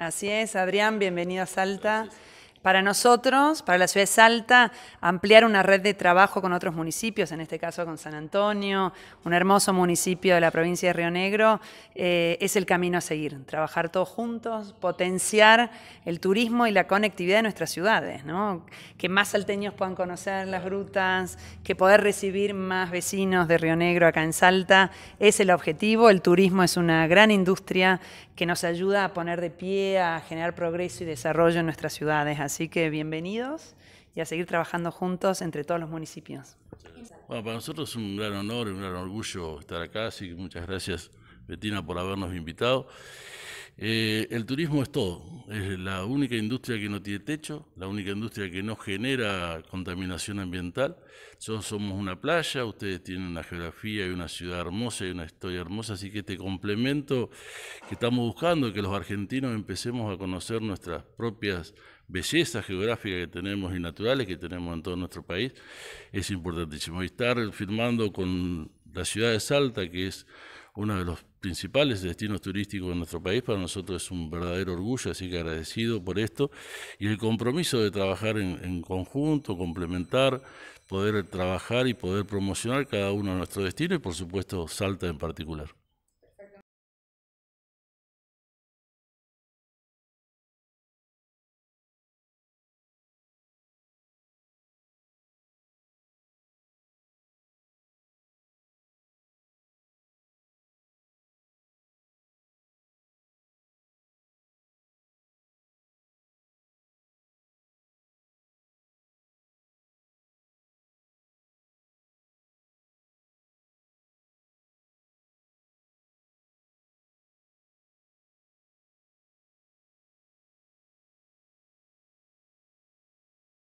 Así es, Adrián, bienvenido a Salta. Para nosotros, para la ciudad de Salta, ampliar una red de trabajo con otros municipios, en este caso con San Antonio, un hermoso municipio de la provincia de Río Negro, eh, es el camino a seguir. Trabajar todos juntos, potenciar el turismo y la conectividad de nuestras ciudades, que más salteños puedan conocer las grutas, que poder recibir más vecinos de Río Negro acá en Salta, es el objetivo. El turismo es una gran industria que nos ayuda a poner de pie, a generar progreso y desarrollo en nuestras ciudades. Así que bienvenidos y a seguir trabajando juntos entre todos los municipios. Bueno, para nosotros es un gran honor y un gran orgullo estar acá, así que muchas gracias Betina por habernos invitado. Eh, el turismo es todo, es la única industria que no tiene techo, la única industria que no genera contaminación ambiental. somos una playa, ustedes tienen una geografía y una ciudad hermosa y una historia hermosa, así que este complemento que estamos buscando, que los argentinos empecemos a conocer nuestras propias bellezas geográficas que tenemos y naturales que tenemos en todo nuestro país, es importantísimo. Y estar firmando con la ciudad de Salta, que es uno de los principales destinos turísticos de nuestro país. Para nosotros es un verdadero orgullo, así que agradecido por esto y el compromiso de trabajar en, conjunto, complementar, poder trabajar y poder promocionar cada uno de nuestros destinos y por supuesto Salta en particular.